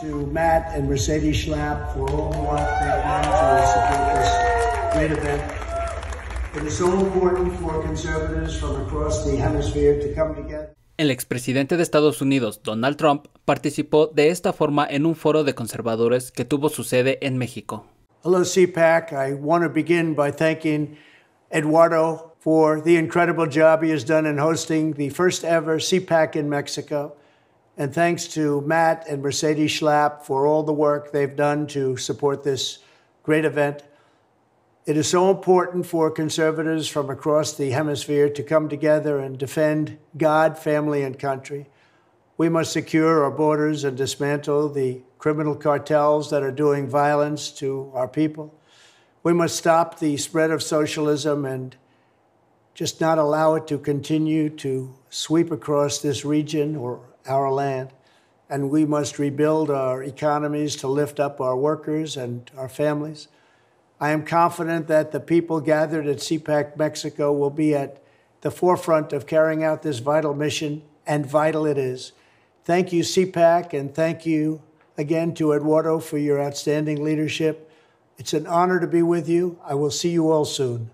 to Matt and Mercedes Schlapp for all the work they have done to support this great event. It is so important for conservatives from across the hemisphere to come together. El expresidente de Estados Unidos, Donald Trump, participó de esta forma en un foro de conservadores que tuvo su sede en México. Hello, CPAC. I want to begin by thanking Eduardo for the incredible job he has done in hosting the first ever CPAC in Mexico. And thanks to Matt and Mercedes Schlapp for all the work they've done to support this great event. It is so important for conservatives from across the hemisphere to come together and defend God, family, and country. We must secure our borders and dismantle the criminal cartels that are doing violence to our people. We must stop the spread of socialism and just not allow it to continue to sweep across this region or our land, and we must rebuild our economies to lift up our workers and our families. I am confident that the people gathered at CPAC Mexico will be at the forefront of carrying out this vital mission, and vital it is. Thank you, CPAC, and thank you again to Eduardo for your outstanding leadership. It's an honor to be with you. I will see you all soon.